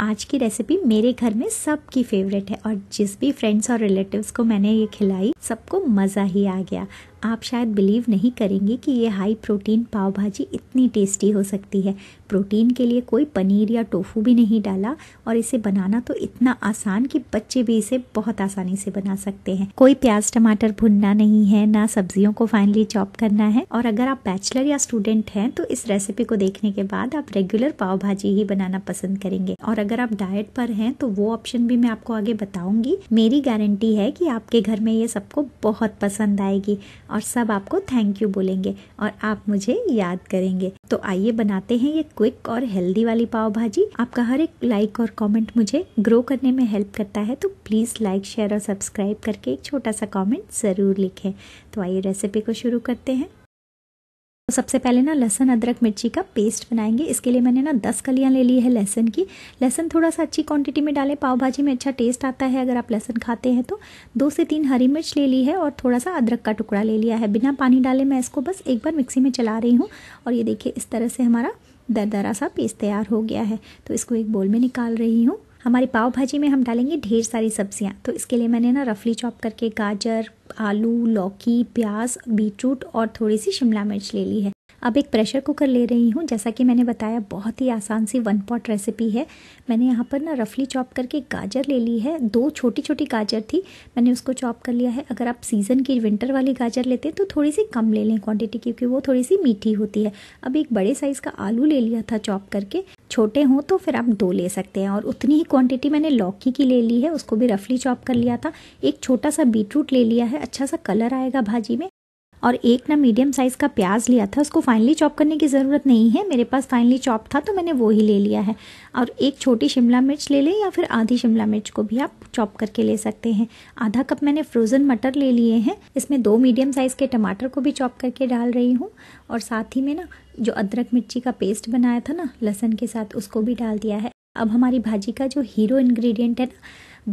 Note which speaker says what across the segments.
Speaker 1: आज की रेसिपी मेरे घर में सबकी फेवरेट है और जिस भी फ्रेंड्स और रिलेटिव्स को मैंने ये खिलाई सबको मज़ा ही आ गया आप शायद बिलीव नहीं करेंगे कि ये हाई प्रोटीन पाव भाजी इतनी टेस्टी हो सकती है प्रोटीन के लिए कोई पनीर या टोफू भी नहीं डाला और इसे बनाना तो इतना आसान कि बच्चे भी इसे बहुत आसानी से बना सकते हैं कोई प्याज टमाटर भुनना नहीं है ना सब्जियों को फाइनली चॉप करना है और अगर आप बैचलर या स्टूडेंट हैं तो इस रेसिपी को देखने के बाद आप रेगुलर पाव भाजी ही बनाना पसंद करेंगे और अगर आप डाइट पर हैं तो वो ऑप्शन भी मैं आपको आगे बताऊंगी मेरी गारंटी है कि आपके घर में ये सबको बहुत पसंद आएगी और सब आपको थैंक यू बोलेंगे और आप मुझे याद करेंगे तो आइए बनाते हैं ये क्विक और हेल्दी वाली पाव भाजी आपका हर एक लाइक और कमेंट मुझे ग्रो करने में हेल्प करता है तो प्लीज़ लाइक शेयर और सब्सक्राइब करके एक छोटा सा कमेंट ज़रूर लिखें तो आइए रेसिपी को शुरू करते हैं तो सबसे पहले ना लहसन अदरक मिर्ची का पेस्ट बनाएंगे इसके लिए मैंने ना दस कलियाँ ले ली है लहसन की लहसन थोड़ा सा अच्छी क्वांटिटी में डालें पाव भाजी में अच्छा टेस्ट आता है अगर आप लहसन खाते हैं तो दो से तीन हरी मिर्च ले ली है और थोड़ा सा अदरक का टुकड़ा ले लिया है बिना पानी डाले मैं इसको बस एक बार मिक्सी में चला रही हूँ और ये देखिए इस तरह से हमारा दर सा पेस्ट तैयार हो गया है तो इसको एक बोल में निकाल रही हूँ हमारी पाव भाजी में हम डालेंगे ढेर सारी सब्जियाँ तो इसके लिए मैंने ना रफली चॉप करके गाजर आलू लौकी प्याज बीटरूट और थोड़ी सी शिमला मिर्च ले ली है अब एक प्रेशर कुकर ले रही हूँ जैसा कि मैंने बताया बहुत ही आसान सी वन पॉट रेसिपी है मैंने यहाँ पर ना रफली चॉप करके गाजर ले ली है दो छोटी छोटी गाजर थी मैंने उसको चॉप कर लिया है अगर आप सीज़न की विंटर वाली गाजर लेते हैं तो थोड़ी सी कम ले लें क्वांटिटी क्योंकि वो थोड़ी सी मीठी होती है अब एक बड़े साइज़ का आलू ले लिया था चॉप करके छोटे हों तो फिर आप दो ले सकते हैं और उतनी ही क्वांटिटी मैंने लौकी की ले ली है उसको भी रफली चॉप कर लिया था एक छोटा सा बीटरूट ले लिया है अच्छा सा कलर आएगा भाजी में और एक ना मीडियम साइज़ का प्याज लिया था उसको फाइनली चॉप करने की ज़रूरत नहीं है मेरे पास फाइनली चॉप था तो मैंने वो ही ले लिया है और एक छोटी शिमला मिर्च ले लें या फिर आधी शिमला मिर्च को भी आप चॉप करके ले सकते हैं आधा कप मैंने फ्रोज़न मटर ले लिए हैं इसमें दो मीडियम साइज़ के टमाटर को भी चॉप करके डाल रही हूँ और साथ ही में ना जो अदरक मिर्ची का पेस्ट बनाया था ना लहसन के साथ उसको भी डाल दिया है अब हमारी भाजी का जो हीरो इन्ग्रीडियंट है ना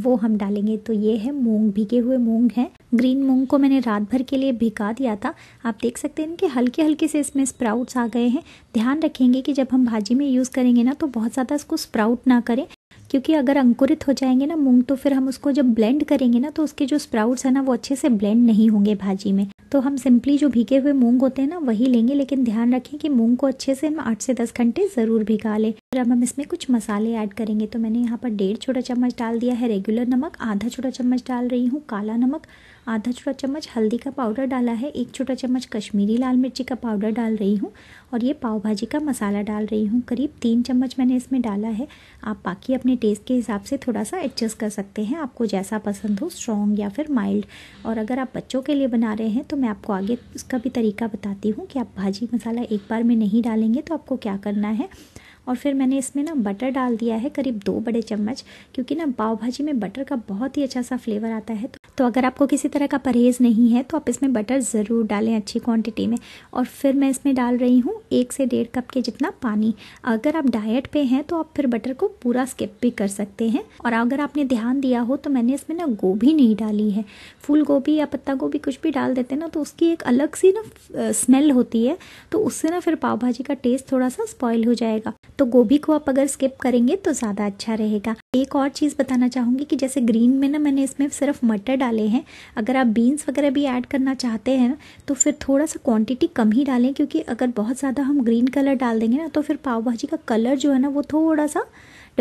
Speaker 1: वो हम डालेंगे तो ये है मूंग भीगे हुए मूंग है ग्रीन मूंग को मैंने रात भर के लिए भिगा दिया था आप देख सकते हैं कि हल्के हल्के से इसमें स्प्राउट्स आ गए हैं ध्यान रखेंगे कि जब हम भाजी में यूज़ करेंगे ना तो बहुत ज़्यादा इसको स्प्राउट ना करें क्योंकि अगर अंकुरित हो जाएंगे ना मूंग तो फिर हम उसको जब ब्लेंड करेंगे ना तो उसके जो स्प्राउट्स है ना वो अच्छे से ब्लेंड नहीं होंगे भाजी में तो हम सिंपली जो भीगे हुए मूंग होते हैं ना वही लेंगे लेकिन ध्यान रखें कि मूंग को अच्छे से हम आठ से दस घंटे ज़रूर भिगा लें फिर अब हम इसमें कुछ मसाले ऐड करेंगे तो मैंने यहाँ पर डेढ़ छोटा चम्मच डाल दिया है रेगुलर नमक आधा छोटा चम्मच डाल रही हूँ काला नमक आधा छोटा चम्मच हल्दी का पाउडर डाला है एक छोटा चम्मच कश्मीरी लाल मिर्ची का पाउडर डाल रही हूँ और ये पाव भाजी का मसाला डाल रही हूँ करीब तीन चम्मच मैंने इसमें डाला है आप बाकी अपने टेस्ट के हिसाब से थोड़ा सा एडजस्ट कर सकते हैं आपको जैसा पसंद हो स्ट्रॉन्ग या फिर माइल्ड और अगर आप बच्चों के लिए बना रहे हैं तो मैं आपको आगे उसका भी तरीका बताती हूँ कि आप भाजी मसाला एक बार में नहीं डालेंगे तो आपको क्या करना है और फिर मैंने इसमें ना बटर डाल दिया है करीब दो बड़े चम्मच क्योंकि ना पाव भाजी में बटर का बहुत ही अच्छा सा फ्लेवर आता है तो तो अगर आपको किसी तरह का परहेज़ नहीं है तो आप इसमें बटर ज़रूर डालें अच्छी क्वांटिटी में और फिर मैं इसमें डाल रही हूँ एक से डेढ़ कप के जितना पानी अगर आप डाइट पे हैं तो आप फिर बटर को पूरा स्किप भी कर सकते हैं और अगर आपने ध्यान दिया हो तो मैंने इसमें ना गोभी नहीं डाली है फूल गोभी या पत्ता गोभी कुछ भी डाल देते ना तो उसकी एक अलग सी ना स्मेल होती है तो उससे ना फिर पाव भाजी का टेस्ट थोड़ा सा स्पॉयल हो जाएगा तो गोभी को आप अगर स्किप करेंगे तो ज़्यादा अच्छा रहेगा एक और चीज़ बताना चाहूँगी कि जैसे ग्रीन में ना मैंने इसमें सिर्फ मटर डाले हैं अगर आप बीन्स वगैरह भी ऐड करना चाहते हैं तो फिर थोड़ा सा क्वांटिटी कम ही डालें क्योंकि अगर बहुत ज़्यादा हम ग्रीन कलर डाल देंगे ना तो फिर पाव भाजी का कलर जो है ना वो थोड़ा सा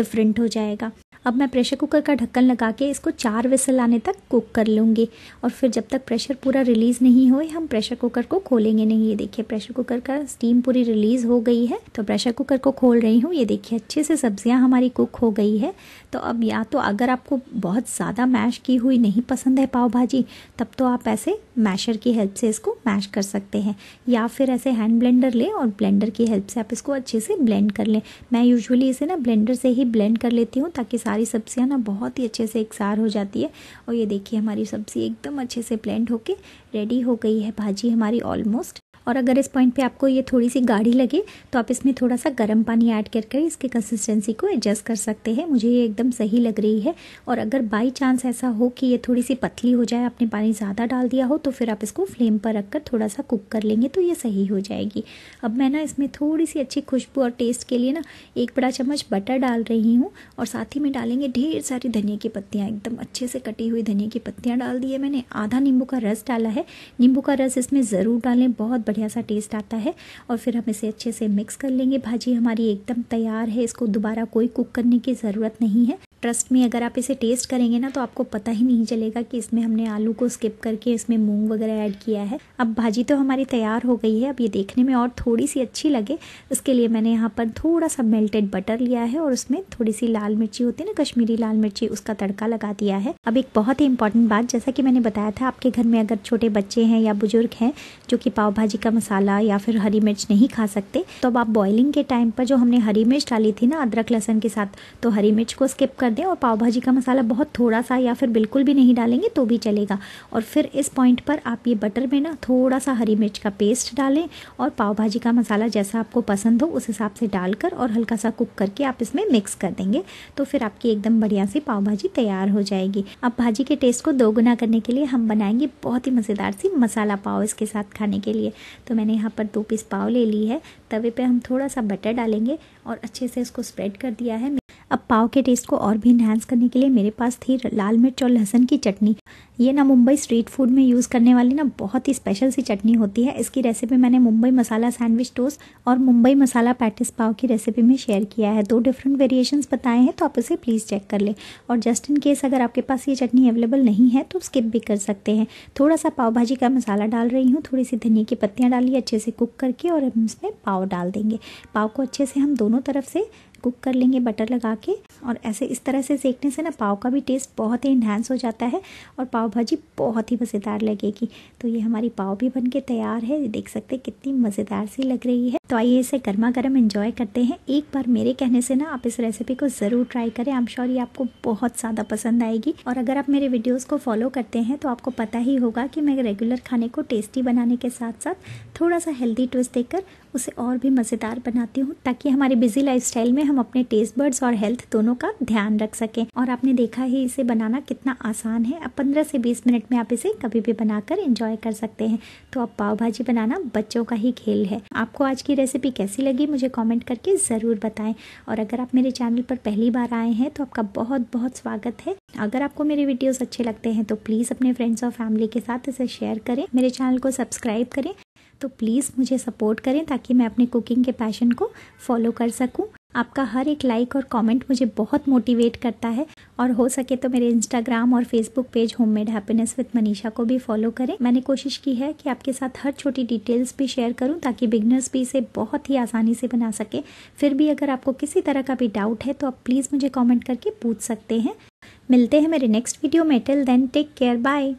Speaker 1: डिफरेंट हो जाएगा अब मैं प्रेशर कुकर का ढक्कन लगा के इसको चार विसल आने तक कुक कर लूँगी और फिर जब तक प्रेशर पूरा रिलीज़ नहीं हो हम प्रेशर कुकर को खोलेंगे नहीं ये देखिए प्रेशर कुकर का स्टीम पूरी रिलीज़ हो गई है तो प्रेशर कुकर को खोल रही हूँ ये देखिए अच्छे से सब्जियाँ हमारी कुक हो गई है तो अब या तो अगर आपको बहुत ज़्यादा मैश की हुई नहीं पसंद है पाव भाजी तब तो आप ऐसे मैशर की हेल्प से इसको मैश कर सकते हैं या फिर ऐसे हैंड ब्लेंडर लें और ब्लेंडर की हेल्प से आप इसको अच्छे से ब्लेंड कर लें मैं यूजुअली इसे ना ब्लेंडर से ही ब्लेंड कर लेती हूँ ताकि सारे सारी सब्जियां ना बहुत ही अच्छे से एकसार हो जाती है और ये देखिए हमारी सब्ज़ी एकदम अच्छे से प्लेंट होके रेडी हो गई है भाजी हमारी ऑलमोस्ट और अगर इस पॉइंट पे आपको ये थोड़ी सी गाढ़ी लगे तो आप इसमें थोड़ा सा गर्म पानी ऐड करके इसकी कंसिस्टेंसी को एडजस्ट कर सकते हैं मुझे ये एकदम सही लग रही है और अगर बाई चांस ऐसा हो कि ये थोड़ी सी पतली हो जाए आपने पानी ज़्यादा डाल दिया हो तो फिर आप इसको फ्लेम पर रख कर थोड़ा सा कुक कर लेंगे तो ये सही हो जाएगी अब मैं ना इसमें थोड़ी सी अच्छी खुशबू और टेस्ट के लिए ना एक बड़ा चम्मच बटर डाल रही हूँ और साथ ही में डालेंगे ढेर सारी धनिया की पत्तियाँ एकदम अच्छे से कटी हुई धनिया की पत्तियाँ डाल दी है मैंने आधा नींबू का रस डाला है नींबू का रस इसमें ज़रूर डालें बहुत बढ़िया सा टेस्ट आता है और फिर हम इसे अच्छे से मिक्स कर लेंगे भाजी हमारी एकदम तैयार है इसको दोबारा कोई कुक करने की ज़रूरत नहीं है ट्रस्ट में अगर आप इसे टेस्ट करेंगे ना तो आपको पता ही नहीं चलेगा कि इसमें हमने आलू को स्किप करके इसमें मूंग वगैरह ऐड किया है अब भाजी तो हमारी तैयार हो गई है अब ये देखने में और थोड़ी सी अच्छी लगे उसके लिए मैंने यहाँ पर थोड़ा सा मेल्टेड बटर लिया है और उसमें थोड़ी सी लाल मिर्ची होती है ना कश्मीरी लाल मिर्ची उसका तड़का लगा दिया है अब एक बहुत ही इंपॉर्टेंट बात जैसा कि मैंने बताया था आपके घर में अगर छोटे बच्चे हैं या बुजुर्ग हैं जो कि पाव भाजी का मसाला या फिर हरी मिर्च नहीं खा सकते तो अब आप बॉइलिंग के टाइम पर जो हमने हरी मिर्च डाली थी ना अदरक लहसन के साथ तो हरी मिर्च को स्किप कर दें और पाव भाजी का मसाला बहुत थोड़ा सा या फिर बिल्कुल भी नहीं डालेंगे तो भी चलेगा और फिर इस पॉइंट पर आप ये बटर में ना थोड़ा सा हरी मिर्च का पेस्ट डालें और पाव भाजी का मसाला जैसा आपको पसंद हो उस हिसाब से डालकर और हल्का सा कुक करके आप इसमें मिक्स कर देंगे तो फिर आपकी एकदम बढ़िया सी पाव भाजी तैयार हो जाएगी अब भाजी के टेस्ट को दोगुना करने के लिए हम बनाएंगे बहुत ही मज़ेदार सी मसाला पाव इसके साथ खाने के लिए तो मैंने यहाँ पर दो पीस पाव ले ली है तवे पे हम थोड़ा सा बटर डालेंगे और अच्छे से इसको स्प्रेड कर दिया है अब पाव के टेस्ट को और भी इन्हांस करने के लिए मेरे पास थी लाल मिर्च और लहसन की चटनी ये ना मुंबई स्ट्रीट फूड में यूज़ करने वाली ना बहुत ही स्पेशल सी चटनी होती है इसकी रेसिपी मैंने मुंबई मसाला सैंडविच टोस्ट और मुंबई मसाला पैटिस पाव की रेसिपी में शेयर किया है दो डिफरेंट वेरिएशन बताए हैं तो आप उसे प्लीज़ चेक कर लें और जस्ट इन केस अगर आपके पास ये चटनी अवेलेबल नहीं है तो स्किप भी कर सकते हैं थोड़ा सा पाव भाजी का मसाला डाल रही हूँ थोड़ी सी धनिया की पत्तियाँ डाली अच्छे से कुक करके और हम इसमें पाव डाल देंगे पाव को अच्छे से हम दोनों तरफ से कुक कर लेंगे बटर लगा के और ऐसे इस तरह से सेकने से ना पाव का भी टेस्ट बहुत ही इन्हांस हो जाता है और पाव भाजी बहुत ही मज़ेदार लगेगी तो ये हमारी पाव भी बन के तैयार है देख सकते हैं कितनी मज़ेदार सी लग रही है तो आइए इसे गर्मा गर्म इन्जॉय करते हैं एक बार मेरे कहने से ना आप इस रेसिपी को ज़रूर ट्राई करें आम श्योर ये आपको बहुत ज़्यादा पसंद आएगी और अगर आप मेरे वीडियोज़ को फॉलो करते हैं तो आपको पता ही होगा कि मैं रेगुलर खाने को टेस्टी बनाने के साथ साथ थोड़ा सा हेल्दी ट्विस्ट देकर उसे और भी मज़ेदार बनाती हूँ ताकि हमारी बिजी लाइफ में हम हम अपने टेस्ट बर्ड्स और हेल्थ दोनों का ध्यान रख सकें और आपने देखा ही इसे बनाना कितना आसान है अब पंद्रह से बीस मिनट में आप इसे कभी भी बनाकर इंजॉय कर सकते हैं तो अब पाव भाजी बनाना बच्चों का ही खेल है आपको आज की रेसिपी कैसी लगी मुझे कॉमेंट करके ज़रूर बताएं और अगर आप मेरे चैनल पर पहली बार आए हैं तो आपका बहुत बहुत स्वागत है अगर आपको मेरे वीडियोस अच्छे लगते हैं तो प्लीज़ अपने फ्रेंड्स और फैमिली के साथ इसे शेयर करें मेरे चैनल को सब्सक्राइब करें तो प्लीज़ मुझे सपोर्ट करें ताकि मैं अपने कुकिंग के पैशन को फॉलो कर सकूं आपका हर एक लाइक और कमेंट मुझे बहुत मोटिवेट करता है और हो सके तो मेरे इंस्टाग्राम और Facebook page home made happiness with Manisha को भी फॉलो करें मैंने कोशिश की है कि आपके साथ हर छोटी डिटेल्स भी शेयर करूं ताकि बिगनर्स भी इसे बहुत ही आसानी से बना सके फिर भी अगर आपको किसी तरह का भी डाउट है तो आप प्लीज़ मुझे कॉमेंट करके पूछ सकते हैं मिलते हैं मेरे नेक्स्ट वीडियो में till then take care bye